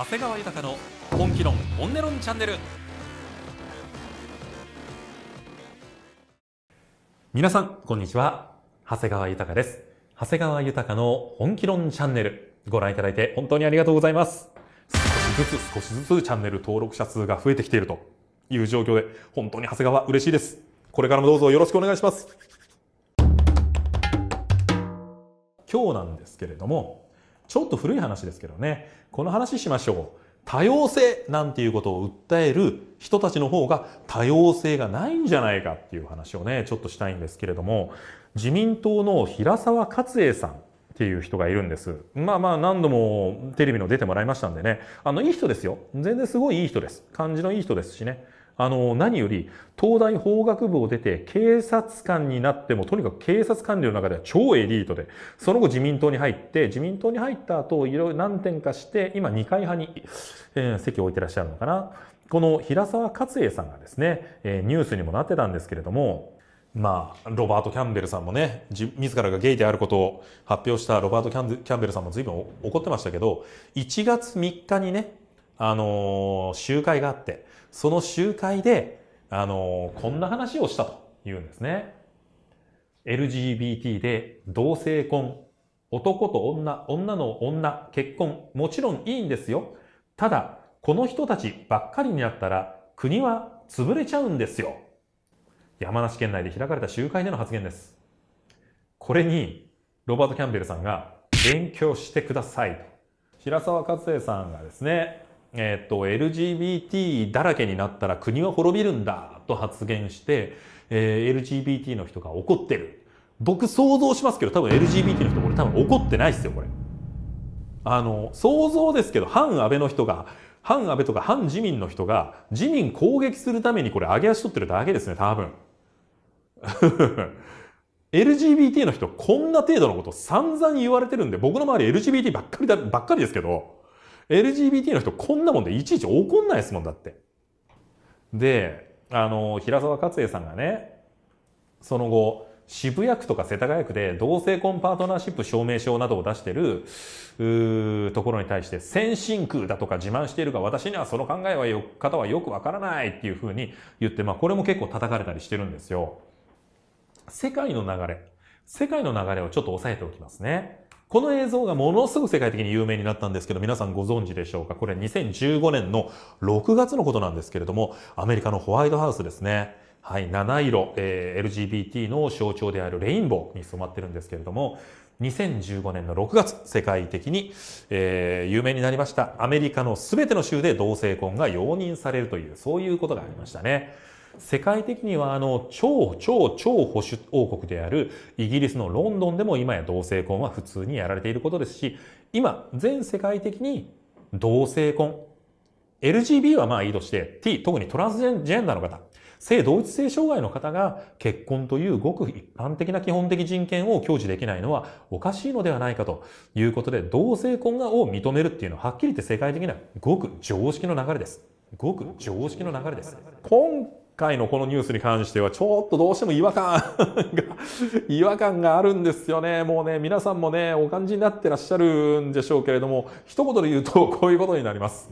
長谷川豊の本気論本音論チャンネル皆さんこんにちは長谷川豊です長谷川豊の本気論チャンネルご覧いただいて本当にありがとうございます少しずつ少しずつチャンネル登録者数が増えてきているという状況で本当に長谷川嬉しいですこれからもどうぞよろしくお願いします今日なんですけれどもちょっと古い話ですけどね、この話しましょう。多様性なんていうことを訴える人たちの方が多様性がないんじゃないかっていう話をね、ちょっとしたいんですけれども、自民党の平沢勝栄さんっていう人がいるんです。まあまあ何度もテレビの出てもらいましたんでね、あの、いい人ですよ。全然すごいいい人です。感じのいい人ですしね。あの、何より、東大法学部を出て警察官になっても、とにかく警察官僚の中では超エリートで、その後自民党に入って、自民党に入った後、いろいろ何点かして、今二階派に、えー、席を置いてらっしゃるのかな。この平沢勝栄さんがですね、えー、ニュースにもなってたんですけれども、まあ、ロバート・キャンベルさんもね、自らがゲイであることを発表したロバート・キャンベルさんも随分怒ってましたけど、1月3日にね、あのー、集会があって、その集会で、あのー、こんな話をしたと言うんですね。LGBT で同性婚、男と女、女の女、結婚、もちろんいいんですよ。ただ、この人たちばっかりになったら、国は潰れちゃうんですよ。山梨県内で開かれた集会での発言です。これに、ロバート・キャンベルさんが、勉強してくださいと。平沢勝恵さんがですね、えっ、と、LGBT だらけになったら国は滅びるんだと発言して、えー、LGBT の人が怒ってる。僕想像しますけど、多分 LGBT の人これ多分怒ってないですよ、これ。あの、想像ですけど、反安倍の人が、反安倍とか反自民の人が、自民攻撃するためにこれ上げ足取ってるだけですね、多分。LGBT の人、こんな程度のこと散々言われてるんで、僕の周り LGBT ばっかりだ、ばっかりですけど、LGBT の人こんなもんでいちいち怒んないですもんだって。で、あの、平沢勝栄さんがね、その後、渋谷区とか世田谷区で同性婚パートナーシップ証明書などを出してるところに対して先進区だとか自慢しているが私にはその考えはよ方はよくわからないっていうふうに言って、まあこれも結構叩かれたりしてるんですよ。世界の流れ。世界の流れをちょっと押さえておきますね。この映像がものすごく世界的に有名になったんですけど、皆さんご存知でしょうかこれ2015年の6月のことなんですけれども、アメリカのホワイトハウスですね。はい、七色、えー、LGBT の象徴であるレインボーに染まってるんですけれども、2015年の6月、世界的に、えー、有名になりました。アメリカの全ての州で同性婚が容認されるという、そういうことがありましたね。世界的にはあの超超超保守王国であるイギリスのロンドンでも今や同性婚は普通にやられていることですし、今全世界的に同性婚、LGB はまあいいとして、T、特にトランスジェンダーの方、性同一性障害の方が結婚というごく一般的な基本的人権を享受できないのはおかしいのではないかということで、同性婚を認めるっていうのははっきり言って世界的なごく常識の流れです。ごく常識の流れです。今回のこのニュースに関しては、ちょっとどうしても違和感が 違和感があるんですよね。もうね、皆さんもね、お感じになってらっしゃるんでしょうけれども、一言で言うと、こういうことになります。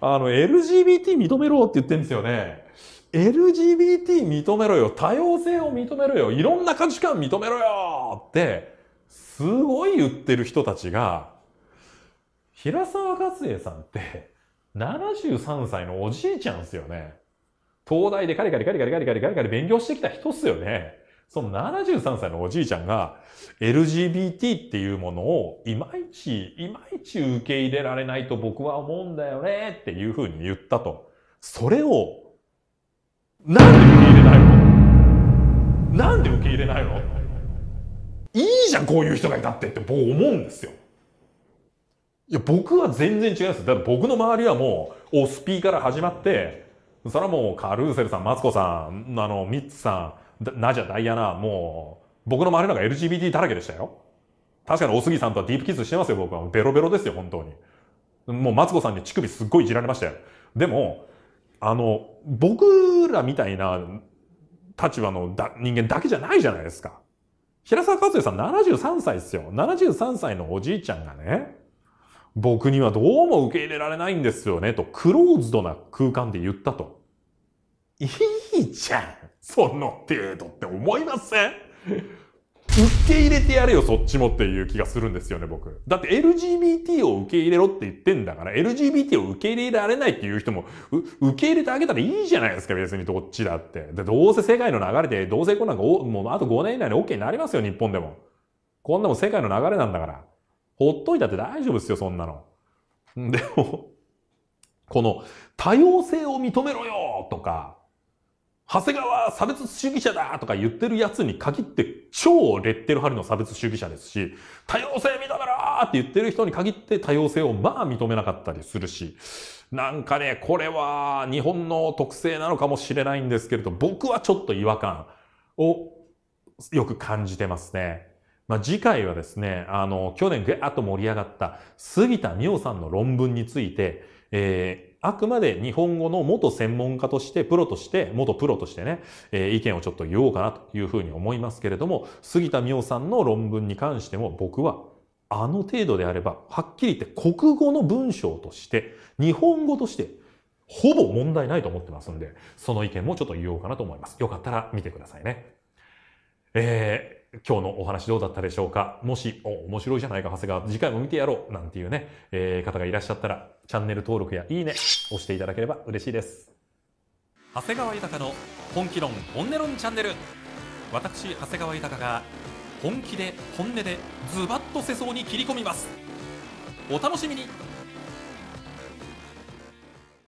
あの、LGBT 認めろって言ってんですよね。LGBT 認めろよ。多様性を認めろよ。いろんな価値観認めろよって、すごい言ってる人たちが、平沢勝恵さんって73歳のおじいちゃんですよね。東大でカリカリカリカリカリカリカリカリ勉強してきた人っすよね。その73歳のおじいちゃんが LGBT っていうものをいまいち、いまいち受け入れられないと僕は思うんだよねっていうふうに言ったと。それを、なんで受け入れないのなんで受け入れないのいいじゃん、こういう人がいたってって僕思うんですよ。いや、僕は全然違います。だから僕の周りはもう、オスピーから始まって、それはもうカルーセルさんマツコさんあのミッツさんナジャダイアナもう僕の周りのが LGBT だらけでしたよ確かにおすぎさんとはディープキスしてますよ僕はベロベロですよ本当にもうマツコさんに乳首すっごいいじられましたよでもあの僕らみたいな立場のだ人間だけじゃないじゃないですか平沢和也さん73歳ですよ73歳のおじいちゃんがね僕にはどうも受け入れられないんですよね、と、クローズドな空間で言ったと。いいじゃんその程度って思いません受け入れてやれよ、そっちもっていう気がするんですよね、僕。だって LGBT を受け入れろって言ってんだから、LGBT を受け入れられないっていう人も受け入れてあげたらいいじゃないですか、別にどっちだって。で、どうせ世界の流れで、どうせこんなんか、もうあと5年以内に OK になりますよ、日本でも。こんなもん世界の流れなんだから。ほっといたって大丈夫ですよ、そんなの。でも、この多様性を認めろよとか、長谷川差別主義者だとか言ってるやつに限って超レッテル貼りの差別主義者ですし、多様性認めろって言ってる人に限って多様性をまあ認めなかったりするし、なんかね、これは日本の特性なのかもしれないんですけれど、僕はちょっと違和感をよく感じてますね。まあ、次回はですね、あの、去年ぐわっと盛り上がった杉田美桜さんの論文について、えー、あくまで日本語の元専門家として、プロとして、元プロとしてね、えー、意見をちょっと言おうかなというふうに思いますけれども、杉田美桜さんの論文に関しても僕はあの程度であれば、はっきり言って国語の文章として、日本語として、ほぼ問題ないと思ってますんで、その意見もちょっと言おうかなと思います。よかったら見てくださいね。えー、今日のお話どうだったでしょうかもし、お、面白いじゃないか、長谷川、次回も見てやろう、なんていうね、えー、方がいらっしゃったら、チャンネル登録やいいね、押していただければ嬉しいです。長谷川豊の本気論、本音論チャンネル。私、長谷川豊が、本気で、本音で、ズバッと世相に切り込みます。お楽しみに